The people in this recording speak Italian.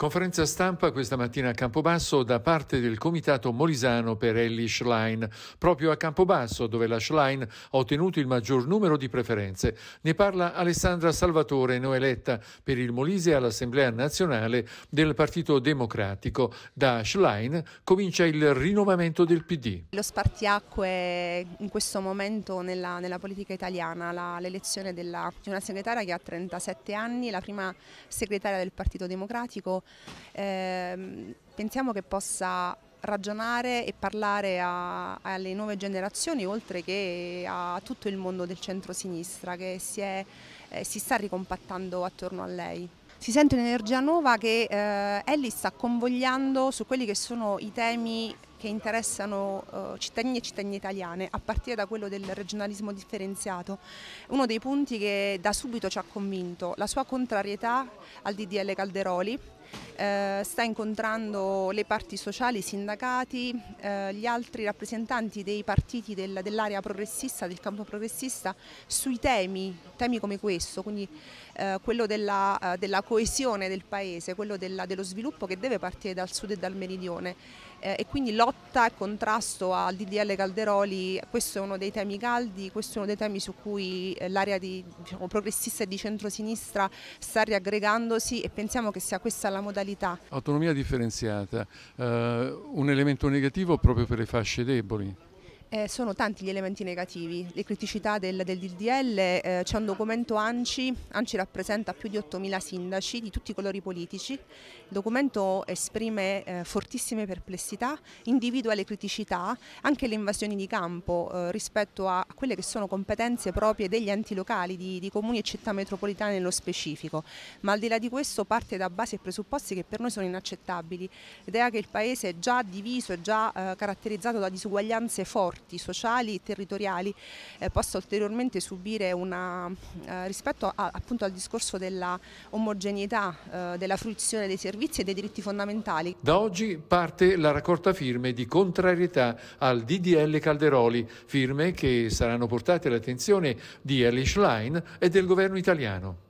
Conferenza stampa questa mattina a Campobasso da parte del Comitato Molisano per Ellie Schlein, proprio a Campobasso dove la Schlein ha ottenuto il maggior numero di preferenze. Ne parla Alessandra Salvatore, noeletta per il Molise all'Assemblea nazionale del Partito Democratico. Da Schlein comincia il rinnovamento del PD. Lo spartiacque in questo momento nella, nella politica italiana, la, l'elezione della, di una segretaria che ha 37 anni, la prima segretaria del Partito Democratico eh, pensiamo che possa ragionare e parlare a, alle nuove generazioni oltre che a tutto il mondo del centro-sinistra che si, è, eh, si sta ricompattando attorno a lei. Si sente un'energia nuova che eh, Ellie sta convogliando su quelli che sono i temi che interessano eh, cittadini e cittadine italiane, a partire da quello del regionalismo differenziato. Uno dei punti che da subito ci ha convinto, la sua contrarietà al DDL Calderoli, eh, sta incontrando le parti sociali, i sindacati, eh, gli altri rappresentanti dei partiti del, dell'area progressista, del campo progressista, sui temi, temi come questo, quindi eh, quello della, eh, della, coesione del paese, quello della, dello sviluppo che deve partire dal sud e dal meridione eh, e quindi lotta e contrasto al DDL Calderoli, questo è uno dei temi caldi, questo è uno dei temi su cui eh, l'area diciamo, progressista e di centrosinistra sta riaggregandosi e pensiamo che sia questa la modalità. Autonomia differenziata, eh, un elemento negativo proprio per le fasce deboli. Eh, sono tanti gli elementi negativi, le criticità del, del DDL, eh, c'è un documento ANCI, ANCI rappresenta più di 8.000 sindaci di tutti i colori politici, il documento esprime eh, fortissime perplessità, individua le criticità, anche le invasioni di campo eh, rispetto a quelle che sono competenze proprie degli enti locali, di, di comuni e città metropolitane nello specifico, ma al di là di questo parte da basi e presupposti che per noi sono inaccettabili, l'idea che il Paese è già diviso, è già eh, caratterizzato da disuguaglianze forti, rapporti sociali, territoriali, eh, possa ulteriormente subire una, eh, rispetto a, appunto al discorso della omogeneità eh, della fruizione dei servizi e dei diritti fondamentali. Da oggi parte la raccolta firme di contrarietà al DDL Calderoli, firme che saranno portate all'attenzione di Elish Line e del governo italiano.